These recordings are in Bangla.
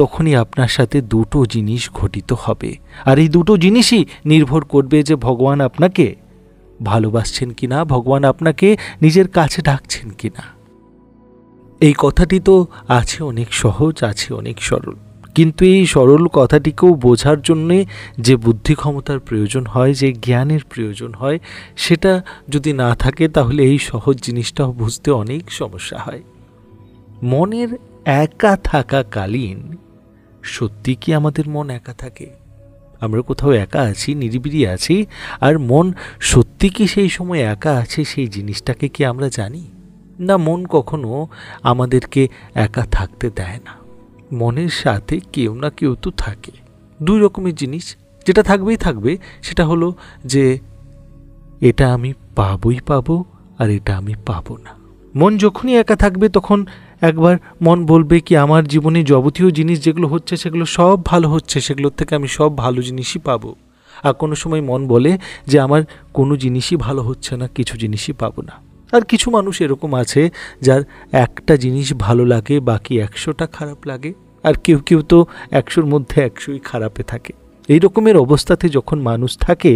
তখনই আপনার সাথে দুটো জিনিস ঘটিত হবে আর এই দুটো জিনিসই নির্ভর করবে যে ভগবান আপনাকে ভালোবাসছেন কি না ভগবান আপনাকে নিজের কাছে ডাকছেন কি না এই কথাটি তো আছে অনেক সহজ আছে অনেক সরল কিন্তু এই সরল কথাটিকেও বোঝার জন্যে যে বুদ্ধি ক্ষমতার প্রয়োজন হয় যে জ্ঞানের প্রয়োজন হয় সেটা যদি না থাকে তাহলে এই সহজ জিনিসটা বুঝতে অনেক সমস্যা হয় মনের একা থাকাকালীন সত্যি কি আমাদের মন একা থাকে আমরা কোথাও একা আছি নিরিবিড়ি আছি আর মন সত্যি কি সেই সময় একা আছে সেই জিনিসটাকে কি আমরা জানি না মন কখনো আমাদেরকে একা থাকতে দেয় না মনের সাথে কেউ না কেউ তো থাকে দুই রকমের জিনিস যেটা থাকবেই থাকবে সেটা হলো যে এটা আমি পাবই পাবো আর এটা আমি পাবো না মন যখনই একা থাকবে তখন একবার মন বলবে কি আমার জীবনে যাবতীয় জিনিস যেগুলো হচ্ছে সেগুলো সব ভালো হচ্ছে সেগুলোর থেকে আমি সব ভালো জিনিসই পাবো আর কোনো সময় মন বলে যে আমার কোনো জিনিসই ভালো হচ্ছে না কিছু জিনিসই পাবো না আর কিছু মানুষ এরকম আছে যার একটা জিনিস ভালো লাগে বাকি একশোটা খারাপ লাগে আর কেউ কেউ তো একশোর মধ্যে একশোই খারাপে থাকে এই রকমের অবস্থাতে যখন মানুষ থাকে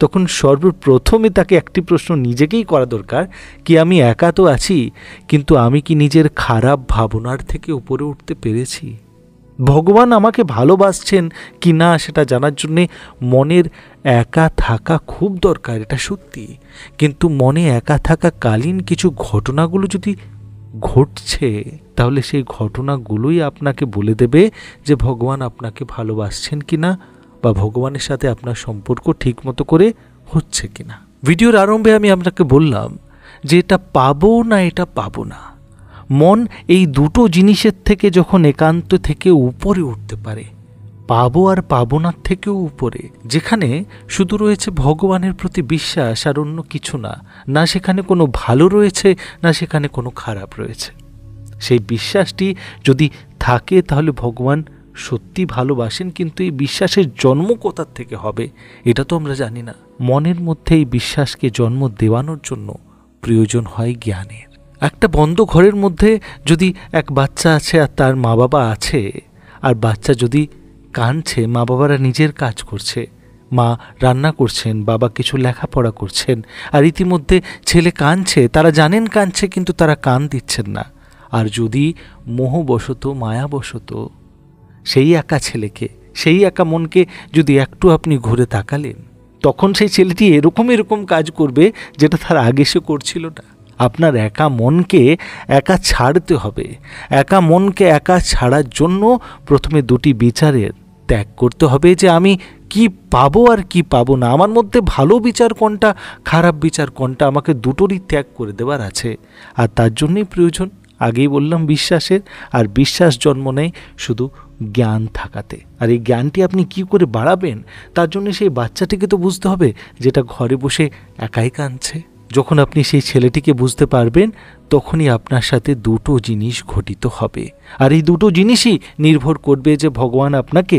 তখন সর্বপ্রথমে তাকে একটি প্রশ্ন নিজেকেই করা দরকার কি আমি একা তো আছি কিন্তু আমি কি নিজের খারাপ ভাবনার থেকে উপরে উঠতে পেরেছি ভগবান আমাকে ভালোবাসছেন কি না সেটা জানার জন্যে মনের একা থাকা খুব দরকার এটা সত্যি কিন্তু মনে একা থাকাকালীন কিছু ঘটনাগুলো যদি ঘটছে তাহলে সেই ঘটনাগুলোই আপনাকে বলে দেবে যে ভগবান আপনাকে ভালোবাসছেন কি না বা ভগবানের সাথে আপনার সম্পর্ক ঠিকমতো করে হচ্ছে কি না ভিডিওর আরম্ভে আমি আপনাকে বললাম যে এটা পাবো না এটা পাবো না মন এই দুটো জিনিসের থেকে যখন একান্ত থেকে উপরে উঠতে পারে পাবো আর পাবো না থেকেও উপরে যেখানে শুধু রয়েছে ভগবানের প্রতি বিশ্বাস আর অন্য কিছু না না সেখানে কোনো ভালো রয়েছে না সেখানে কোনো খারাপ রয়েছে সেই বিশ্বাসটি যদি থাকে তাহলে ভগবান সত্যি ভালোবাসেন কিন্তু এই বিশ্বাসের জন্ম কোথার থেকে হবে এটা তো আমরা জানি না মনের মধ্যে এই বিশ্বাসকে জন্ম দেওয়ানোর জন্য প্রয়োজন হয় জ্ঞানের একটা বন্ধ ঘরের মধ্যে যদি এক বাচ্চা আছে আর তার মা বাবা আছে আর বাচ্চা যদি কাঁদছে মা বাবারা নিজের কাজ করছে মা রান্না করছেন বাবা কিছু লেখাপড়া করছেন আর ইতিমধ্যে ছেলে কাঁদছে তারা জানেন কাঁদছে কিন্তু তারা কান দিচ্ছেন না আর যদি মোহবশত মায়াবশত সেই একা ছেলেকে সেই একা মনকে যদি একটু আপনি ঘুরে তাকালেন তখন সেই ছেলেটি এরকম এরকম কাজ করবে যেটা তার আগে সে করছিল না আপনার একা মনকে একা ছাড়তে হবে একা মনকে একা ছাড়ার জন্য প্রথমে দুটি বিচারের ত্যাগ করতে হবে যে আমি কি পাবো আর কি পাবো না আমার মধ্যে ভালো বিচার কোনটা খারাপ বিচার কোনটা আমাকে দুটোরই ত্যাগ করে দেওয়ার আছে আর তার জন্যই প্রয়োজন আগেই বললাম বিশ্বাসের আর বিশ্বাস জন্ম নেয় শুধু জ্ঞান থাকাতে আর এই জ্ঞানটি আপনি কি করে বাড়াবেন তার জন্য সেই বাচ্চাটিকে তো বুঝতে হবে যেটা ঘরে বসে একাই কাঁদছে যখন আপনি সেই ছেলেটিকে বুঝতে পারবেন তখনই আপনার সাথে দুটো জিনিস ঘটিত হবে আর এই দুটো জিনিসই নির্ভর করবে যে ভগবান আপনাকে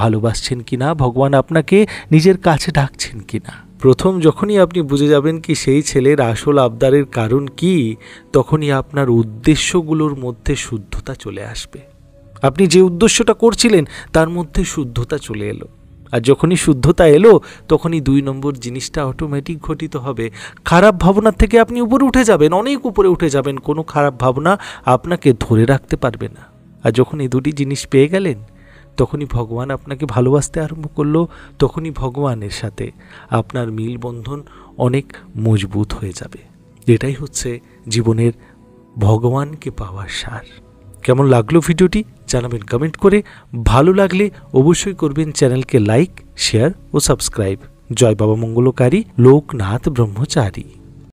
ভালোবাসছেন কি না ভগবান আপনাকে নিজের কাছে ডাকছেন কি না প্রথম যখনই আপনি বুঝে যাবেন কি সেই ছেলের আসল আবদারের কারণ কি তখনই আপনার উদ্দেশ্যগুলোর মধ্যে শুদ্ধতা চলে আসবে আপনি যে উদ্দেশ্যটা করছিলেন তার মধ্যে শুদ্ধতা চলে এলো আর যখনই শুদ্ধতা এলো তখনই দুই নম্বর জিনিসটা অটোমেটিক ঘটিত হবে খারাপ ভাবনার থেকে আপনি উপরে উঠে যাবেন অনেক উপরে উঠে যাবেন কোনো খারাপ ভাবনা আপনাকে ধরে রাখতে পারবে না আর যখন এই দুটি জিনিস পেয়ে গেলেন তখনই ভগবান আপনাকে ভালোবাসতে আরম্ভ করলো তখনই ভগবানের সাথে আপনার মিলবন্ধন অনেক মজবুত হয়ে যাবে এটাই হচ্ছে জীবনের ভগবানকে পাওয়ার সার কেমন লাগলো ভিডিওটি জানাবেন কমেন্ট করে ভালো লাগলে অবশ্যই করবেন চ্যানেলকে লাইক শেয়ার ও সাবস্ক্রাইব জয় বাবা মঙ্গলকারী লোকনাথ ব্রহ্মচারী